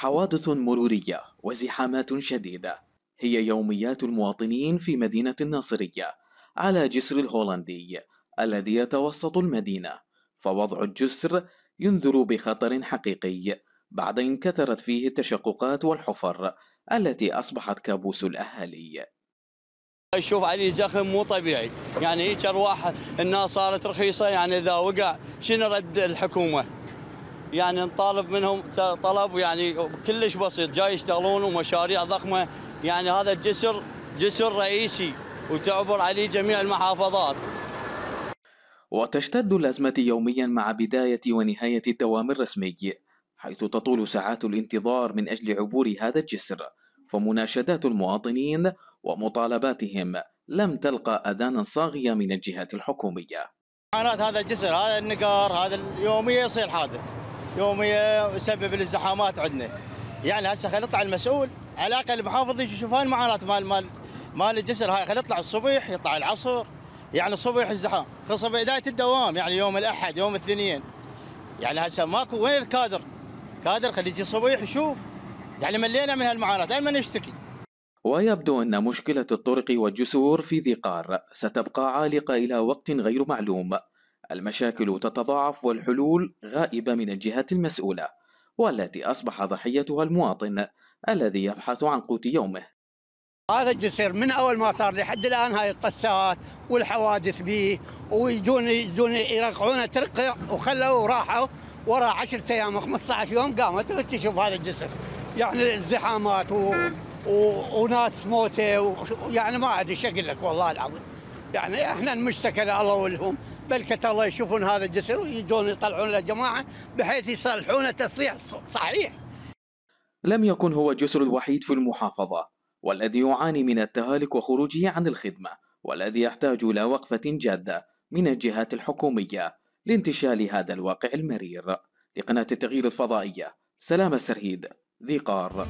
حوادث مرورية وزحامات شديدة هي يوميات المواطنين في مدينة الناصرية على جسر الهولندي الذي يتوسط المدينة فوضع الجسر ينذر بخطر حقيقي بعد ان كثرت فيه التشققات والحفر التي اصبحت كابوس الاهالي شوف علي زخم مو طبيعي يعني هيك ارواح الناس صارت رخيصه يعني اذا وقع شنو رد الحكومه يعني نطالب منهم طلب يعني كلش بسيط جاي يشتغلون ومشاريع ضخمه يعني هذا الجسر جسر رئيسي وتعبر عليه جميع المحافظات وتشتد الأزمة يوميا مع بداية ونهاية الدوام الرسمي حيث تطول ساعات الانتظار من أجل عبور هذا الجسر فمناشدات المواطنين ومطالباتهم لم تلقى أذانا صاغية من الجهات الحكومية معاناة هذا الجسر هذا النقار هذا اليومية يصير حادث يوميه وسبب الازدحامات عندنا يعني هسه خلينا نطلع المسؤول على الاقل يشوف هاي المعاناه مال مال مال الجسر هاي خلينا نطلع الصبح يطلع العصر يعني الصبح الزحام خصوصا بدايه الدوام يعني يوم الاحد يوم الاثنين يعني هسه ماكو وين الكادر كادر خليه يجي الصبح يشوف يعني ملينا من هالمعاناه دائما نشتكي ويبدو أن مشكلة الطرق والجسور في ذي قار ستبقى عالقة إلى وقت غير معلوم المشاكل تتضاعف والحلول غائبة من الجهات المسؤولة والتي أصبح ضحيتها المواطن الذي يبحث عن قوت يومه هذا الجسر من اول ما صار لحد الان هاي القسات والحوادث به ويجون يجون يرقعونه ترقع وخلوا وراحوا ورا 10 ايام 15 يوم قامت تشوف هذا الجسر يعني ازدحامات و... و... وناس موته و... يعني ما ادري ايش اقول لك والله العظيم يعني احنا نشتكي الله ولهم بلكت الله يشوفون هذا الجسر ويجون يطلعون الجماعة بحيث يصلحونه تصليح صحيح. لم يكن هو الجسر الوحيد في المحافظه والذي يعاني من التهالك وخروجه عن الخدمه والذي يحتاج الى وقفه جاده من الجهات الحكوميه لانتشال هذا الواقع المرير. لقناه التغيير الفضائيه سلام السرهيد ذي قار.